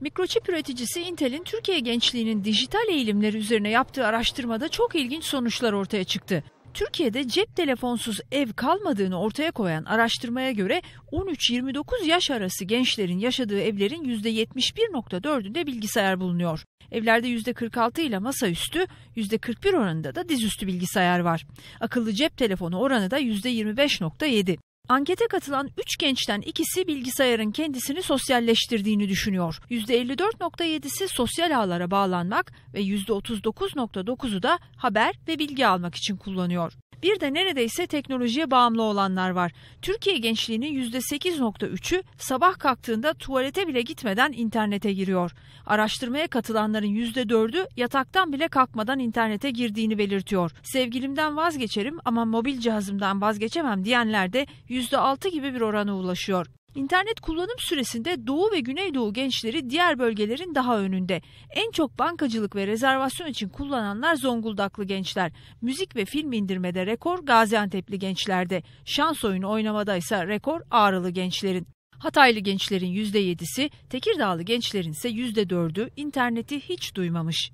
Mikroçip üreticisi Intel'in Türkiye gençliğinin dijital eğilimleri üzerine yaptığı araştırmada çok ilginç sonuçlar ortaya çıktı. Türkiye'de cep telefonsuz ev kalmadığını ortaya koyan araştırmaya göre 13-29 yaş arası gençlerin yaşadığı evlerin %71.4'ünde bilgisayar bulunuyor. Evlerde %46 ile masaüstü, %41 oranında da dizüstü bilgisayar var. Akıllı cep telefonu oranı da %25.7. Ankete katılan 3 gençten ikisi bilgisayarın kendisini sosyalleştirdiğini düşünüyor. %54.7'si sosyal ağlara bağlanmak ve %39.9'u da haber ve bilgi almak için kullanıyor. Bir de neredeyse teknolojiye bağımlı olanlar var. Türkiye gençliğinin %8.3'ü sabah kalktığında tuvalete bile gitmeden internete giriyor. Araştırmaya katılanların %4'ü yataktan bile kalkmadan internete girdiğini belirtiyor. Sevgilimden vazgeçerim ama mobil cihazımdan vazgeçemem diyenler de %6 gibi bir orana ulaşıyor. İnternet kullanım süresinde Doğu ve Güneydoğu gençleri diğer bölgelerin daha önünde. En çok bankacılık ve rezervasyon için kullananlar Zonguldaklı gençler. Müzik ve film indirmede rekor Gaziantep'li gençlerde. Şans oyunu oynamada ise rekor Ağrılı gençlerin. Hataylı gençlerin %7'si, Tekirdağlı gençlerin ise %4'ü interneti hiç duymamış.